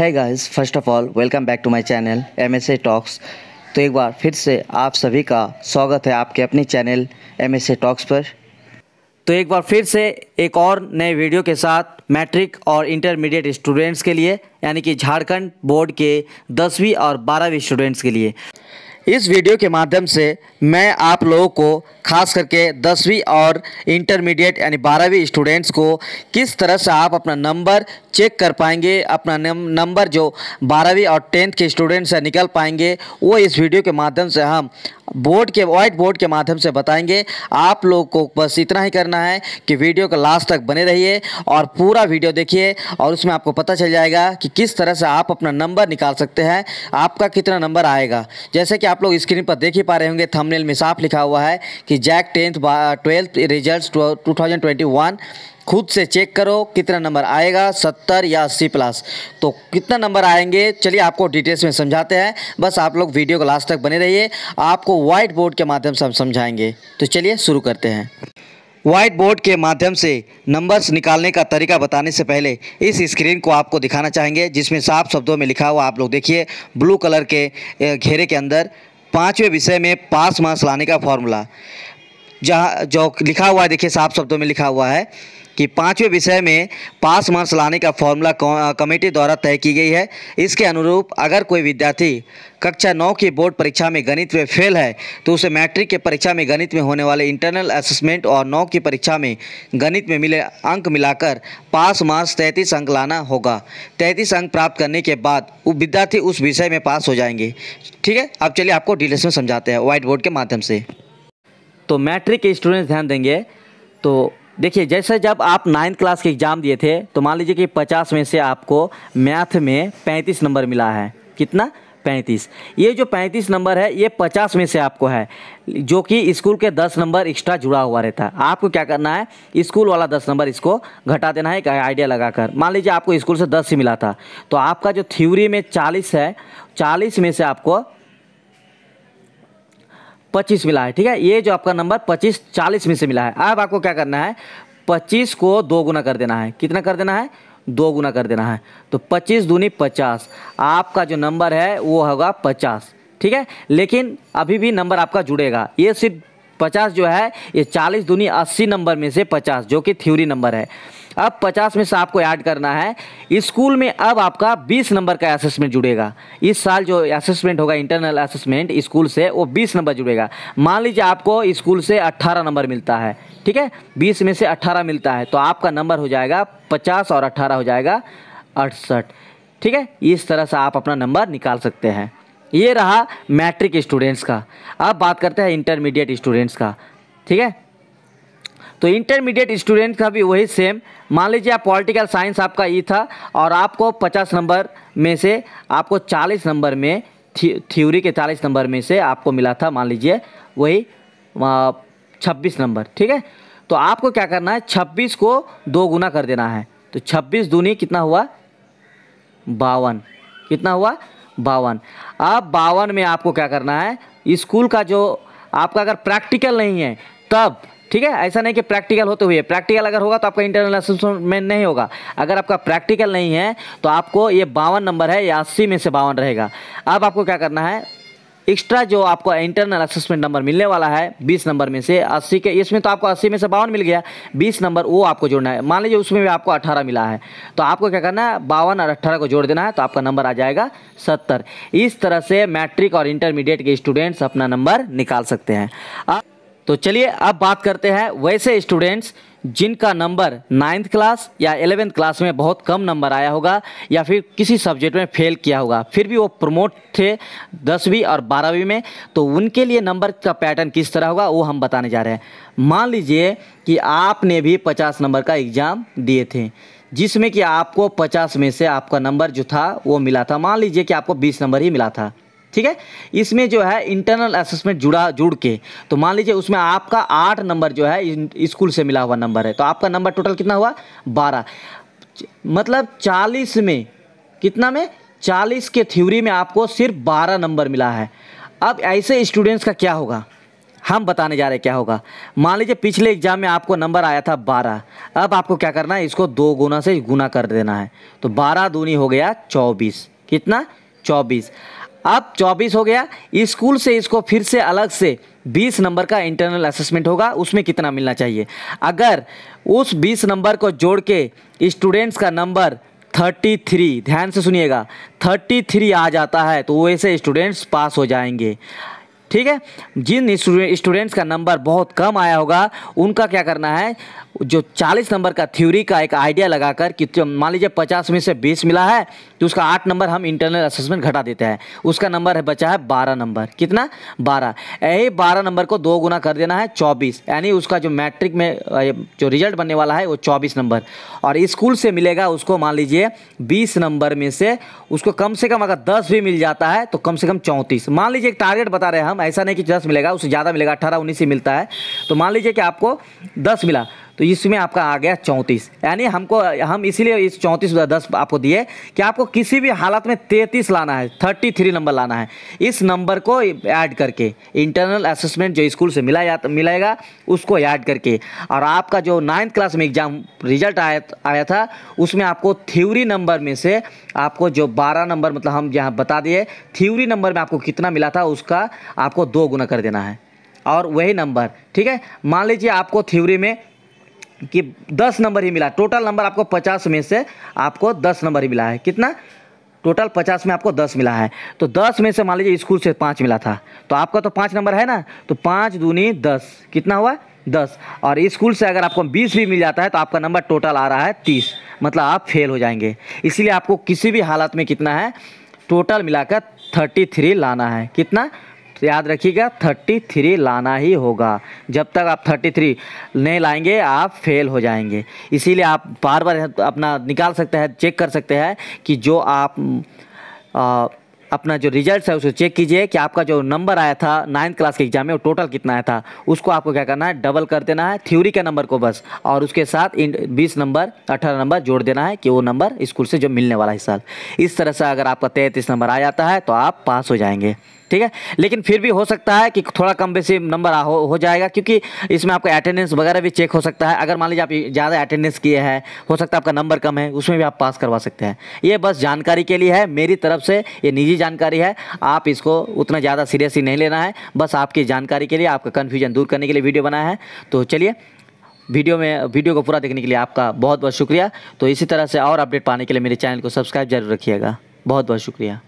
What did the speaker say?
है guys first of all welcome back to my channel M S A talks तो एक बार फिर से आप सभी का स्वागत है आपके अपने channel M S A talks पर तो एक बार फिर से एक और नए वीडियो के साथ मैट्रिक और इंटरमीडिएट स्टूडेंट्स के लिए यानी कि झारखंड बोर्ड के दसवीं और बारहवीं स्टूडेंट्स के लिए इस वीडियो के माध्यम से मैं आप लोगों को खास करके दसवीं और इंटरमीडिएट यानी बारहवीं स्टूडेंट्स को किस तरह से आप अपना नंबर चेक कर पाएंगे अपना नंबर जो बारहवीं और टेंथ के स्टूडेंट्स से निकल पाएंगे वो इस वीडियो के माध्यम से हम बोर्ड के व्हाइट बोर्ड के माध्यम से बताएंगे आप लोग को बस इतना ही करना है कि वीडियो का लास्ट तक बने रहिए और पूरा वीडियो देखिए और उसमें आपको पता चल जाएगा कि किस तरह से आप अपना नंबर निकाल सकते हैं आपका कितना नंबर आएगा जैसे कि आप आप लोग स्क्रीन पर देख ही पा रहे होंगे थंबनेल में साफ लिखा हुआ है कि JAC tenth twelfth result two thousand twenty one खुद से चेक करो कितना नंबर आएगा सत्तर या अस्सी प्लस तो कितना नंबर आएंगे चलिए आपको डिटेल्स में समझाते हैं बस आप लोग वीडियो को लास्ट तक बने रहिए आपको व्हाइट बोर्ड के माध्यम से हम समझाएंगे तो चलिए शुरू करते हैं व्हाइट बोर्ड के माध्यम से नंबर्स निकालने का तरीका बताने से पहले इस स्क्रीन को आपको दिखाना चाहेंगे जिसमें साफ शब्दों में लिखा हुआ आप लोग देखिए ब्लू कलर के घेरे के अंदर पाँचवें विषय में पास मार्क्स लाने का फॉर्मूला जहाँ जो लिखा हुआ है देखिए साफ शब्दों में लिखा हुआ है कि पाँचवें विषय में पास मार्क्स लाने का फॉर्मूला कमेटी द्वारा तय की गई है इसके अनुरूप अगर कोई विद्यार्थी कक्षा नौ की बोर्ड परीक्षा में गणित में फेल है तो उसे मैट्रिक के परीक्षा में गणित में होने वाले इंटरनल असेसमेंट और नौ की परीक्षा में गणित में मिले अंक मिलाकर पास मार्क्स तैंतीस अंक लाना होगा तैंतीस अंक प्राप्त करने के बाद वो विद्यार्थी उस विषय में पास हो जाएंगे ठीक है अब चलिए आपको डिटेल्स में समझाते हैं व्हाइट बोर्ड के माध्यम से तो मैट्रिक के स्टूडेंट्स ध्यान देंगे तो देखिए जैसे जब आप नाइन्थ क्लास के एग्ज़ाम दिए थे तो मान लीजिए कि पचास में से आपको मैथ में पैंतीस नंबर मिला है कितना पैंतीस ये जो पैंतीस नंबर है ये पचास में से आपको है जो कि स्कूल के दस नंबर एक्स्ट्रा जुड़ा हुआ रहता है आपको क्या करना है स्कूल वाला दस नंबर इसको घटा देना है एक आइडिया लगाकर मान लीजिए आपको स्कूल से दस ही मिला था तो आपका जो थ्योरी में चालीस है चालीस में से आपको पच्चीस मिला है ठीक है ये जो आपका नंबर पच्चीस चालीस में से मिला है अब आपको क्या करना है पच्चीस को दो गुना कर देना है कितना कर देना है दो गुना कर देना है तो पच्चीस दूनी पचास आपका जो नंबर है वो होगा पचास ठीक है लेकिन अभी भी नंबर आपका जुड़ेगा ये सिर्फ पचास जो है ये चालीस दूनी अस्सी नंबर में से पचास जो कि थ्योरी नंबर है अब पचास में से आपको ऐड करना है स्कूल में अब आपका बीस नंबर का असेसमेंट जुड़ेगा इस साल जो असेसमेंट होगा इंटरनल असेसमेंट स्कूल से वो बीस नंबर जुड़ेगा मान लीजिए आपको स्कूल से अट्ठारह नंबर मिलता है ठीक है बीस में से अट्ठारह मिलता है तो आपका नंबर हो जाएगा पचास और अट्ठारह हो जाएगा अड़सठ ठीक है इस तरह से आप अपना नंबर निकाल सकते हैं ये रहा मैट्रिक स्टूडेंट्स का अब बात करते हैं इंटरमीडिएट स्टूडेंट्स का ठीक है तो इंटरमीडिएट स्टूडेंट का भी वही सेम मान लीजिए आप पॉलिटिकल साइंस आपका ये था और आपको 50 नंबर में से आपको 40 नंबर में थ्योरी के 40 नंबर में से आपको मिला था मान लीजिए वही छब्बीस नंबर ठीक है तो आपको क्या करना है छब्बीस को दो गुना कर देना है तो छब्बीस दूनी कितना हुआ बावन कितना हुआ बावन अब बावन में आपको क्या करना है स्कूल का जो आपका अगर प्रैक्टिकल नहीं है तब ठीक है ऐसा नहीं कि प्रैक्टिकल होते हुए प्रैक्टिकल अगर होगा तो आपका इंटरनल में नहीं होगा अगर आपका प्रैक्टिकल नहीं है तो आपको ये बावन नंबर है या अस्सी में से बावन रहेगा अब आपको क्या करना है एक्स्ट्रा जो आपको इंटरनल असेसमेंट नंबर मिलने वाला है बीस नंबर में से अस्सी के इसमें तो आपको अस्सी में से बावन मिल गया बीस नंबर वो आपको जोड़ना है मान लीजिए उसमें भी आपको अठारह मिला है तो आपको क्या करना है बावन और अट्ठारह को जोड़ देना है तो आपका नंबर आ जाएगा सत्तर इस तरह से मैट्रिक और इंटरमीडिएट के स्टूडेंट्स अपना नंबर निकाल सकते हैं अब तो चलिए अब बात करते हैं वैसे स्टूडेंट्स जिनका नंबर नाइन्थ क्लास या एलेवेंथ क्लास में बहुत कम नंबर आया होगा या फिर किसी सब्जेक्ट में फेल किया होगा फिर भी वो प्रमोट थे दसवीं और बारहवीं में तो उनके लिए नंबर का पैटर्न किस तरह होगा वो हम बताने जा रहे हैं मान लीजिए कि आपने भी पचास नंबर का एग्ज़ाम दिए थे जिसमें कि आपको पचास में से आपका नंबर जो था वो मिला था मान लीजिए कि आपको बीस नंबर ही मिला था ठीक है इसमें जो है इंटरनल असेसमेंट जुड़ा जुड़ के तो मान लीजिए उसमें आपका आठ नंबर जो है स्कूल से मिला हुआ नंबर है तो आपका नंबर टोटल कितना हुआ बारह मतलब चालीस में कितना में चालीस के थ्योरी में आपको सिर्फ बारह नंबर मिला है अब ऐसे स्टूडेंट्स का क्या होगा हम बताने जा रहे हैं क्या होगा मान लीजिए पिछले एग्जाम में आपको नंबर आया था बारह अब आपको क्या करना है इसको दो गुना से गुना कर देना है तो बारह दूनी हो गया चौबीस कितना चौबीस अब 24 हो गया स्कूल से इसको फिर से अलग से 20 नंबर का इंटरनल असेसमेंट होगा उसमें कितना मिलना चाहिए अगर उस 20 नंबर को जोड़ के स्टूडेंट्स का नंबर 33 ध्यान से सुनिएगा 33 आ जाता है तो वैसे स्टूडेंट्स पास हो जाएंगे ठीक है जिन स्टूडेंट्स का नंबर बहुत कम आया होगा उनका क्या करना है जो 40 नंबर का थ्योरी का एक आइडिया लगाकर कि तो मान लीजिए 50 में से 20 मिला है तो उसका 8 नंबर हम इंटरनल असेसमेंट घटा देते हैं उसका नंबर है बचा है 12 नंबर कितना 12 यही 12 नंबर को दो गुना कर देना है 24 यानी उसका जो मैट्रिक में जो रिजल्ट बनने वाला है वो 24 नंबर और स्कूल से मिलेगा उसको मान लीजिए बीस नंबर में से उसको कम से कम अगर दस भी मिल जाता है तो कम से कम चौंतीस मान लीजिए एक टारगेट बता रहे हैं हम ऐसा नहीं कि दस मिलेगा उससे ज़्यादा मिलेगा अठारह उन्नीस से मिलता है तो मान लीजिए कि आपको दस मिला तो इसमें आपका आ गया चौंतीस यानी हमको हम इसीलिए इस चौंतीस दस आपको दिए कि आपको किसी भी हालत में तैंतीस लाना है थर्टी थ्री नंबर लाना है इस नंबर को ऐड करके इंटरनल असेसमेंट जो स्कूल से मिला जाता मिलेगा उसको ऐड करके और आपका जो नाइन्थ क्लास में एग्ज़ाम रिजल्ट आया आया था उसमें आपको थ्यूरी नंबर में से आपको जो बारह नंबर मतलब हम यहाँ बता दिए थ्यूरी नंबर में आपको कितना मिला था उसका आपको दो गुना कर देना है और वही नंबर ठीक है मान लीजिए आपको थ्योरी में कि दस नंबर ही मिला टोटल नंबर आपको पचास में से आपको दस नंबर ही मिला है कितना टोटल पचास में आपको दस मिला है तो दस में से मान लीजिए स्कूल से पाँच मिला था तो आपका तो पाँच नंबर है ना तो पाँच दूनी दस कितना हुआ दस और स्कूल से अगर आपको बीस भी मिल जाता है तो आपका नंबर टोटल आ रहा है तीस मतलब आप फेल हो जाएंगे इसीलिए आपको किसी भी हालत में कितना है टोटल मिलाकर थर्टी थ्री लाना है कितना तो याद रखिएगा थर्टी थ्री लाना ही होगा जब तक आप थर्टी थ्री नहीं लाएंगे आप फेल हो जाएंगे इसीलिए आप बार बार अपना निकाल सकते हैं चेक कर सकते हैं कि जो आप आ, अपना जो रिजल्ट है उसको चेक कीजिए कि आपका जो नंबर आया था नाइन्थ क्लास के एग्जाम में वो टोटल कितना आया था उसको आपको क्या करना है डबल कर देना है थ्योरी के नंबर को बस और उसके साथ इन बीस नंबर अठारह नंबर जोड़ देना है कि वो नंबर स्कूल से जो मिलने वाला है इस साल इस तरह से अगर आपका तैंतीस नंबर आ जाता है तो आप पास हो जाएंगे ठीक है लेकिन फिर भी हो सकता है कि थोड़ा कम बेसी नंबर हो, हो जाएगा क्योंकि इसमें आपका अटेंडेंस वगैरह भी चेक हो सकता है अगर मान लीजिए आप ज़्यादा अटेंडेंस किए हैं हो सकता है आपका नंबर कम है उसमें भी आप पास करवा सकते हैं ये बस जानकारी के लिए है मेरी तरफ से ये निजी जानकारी है आप इसको उतना ज़्यादा सीरियसली नहीं लेना है बस आपकी जानकारी के लिए आपका कन्फ्यूजन दूर करने के लिए वीडियो बनाया है तो चलिए वीडियो में वीडियो को पूरा देखने के लिए आपका बहुत बहुत शुक्रिया तो इसी तरह से और अपडेट पाने के लिए मेरे चैनल को सब्सक्राइब जरूर रखिएगा बहुत बहुत शुक्रिया